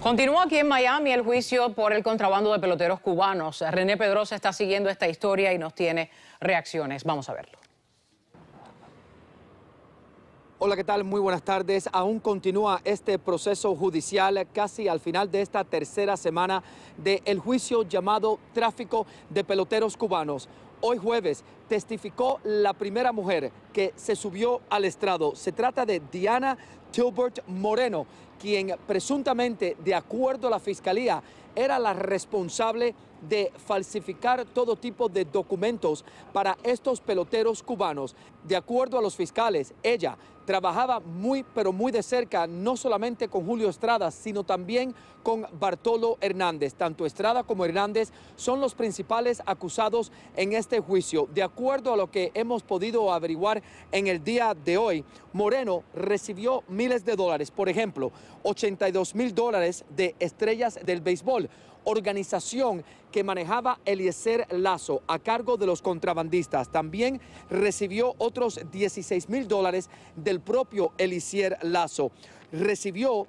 Continúa aquí en Miami el juicio por el contrabando de peloteros cubanos. René Pedrosa está siguiendo esta historia y nos tiene reacciones. Vamos a verlo. Hola, ¿qué tal? Muy buenas tardes. Aún continúa este proceso judicial casi al final de esta tercera semana del juicio llamado Tráfico de Peloteros Cubanos hoy jueves testificó la primera mujer que se subió al estrado. Se trata de Diana Tilbert Moreno, quien presuntamente, de acuerdo a la fiscalía, era la responsable de falsificar todo tipo de documentos para estos peloteros cubanos. De acuerdo a los fiscales, ella trabajaba muy, pero muy de cerca, no solamente con Julio Estrada, sino también con Bartolo Hernández. Tanto Estrada como Hernández son los principales acusados en este este juicio, de acuerdo a lo que hemos podido averiguar en el día de hoy, Moreno recibió miles de dólares, por ejemplo, 82 mil dólares de estrellas del béisbol, organización que manejaba Eliezer Lazo a cargo de los contrabandistas. También recibió otros 16 mil dólares del propio Eliezer Lazo. Recibió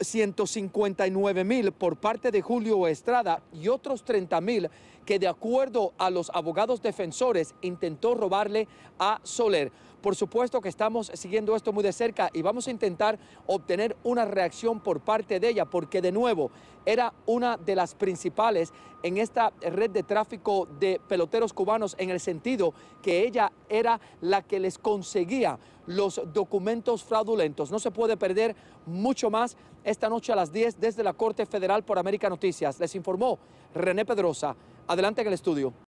159 mil por parte de Julio Estrada y otros 30 mil que de acuerdo a los abogados defensores intentó robarle a Soler. Por supuesto que estamos siguiendo esto muy de cerca y vamos a intentar obtener una reacción por parte de ella, porque de nuevo era una de las principales en esta red de tráfico de peloteros cubanos en el sentido que ella era la que les conseguía los documentos fraudulentos. No se puede perder mucho más esta noche a las 10 desde la Corte Federal por América Noticias. Les informó René Pedrosa. Adelante en el estudio.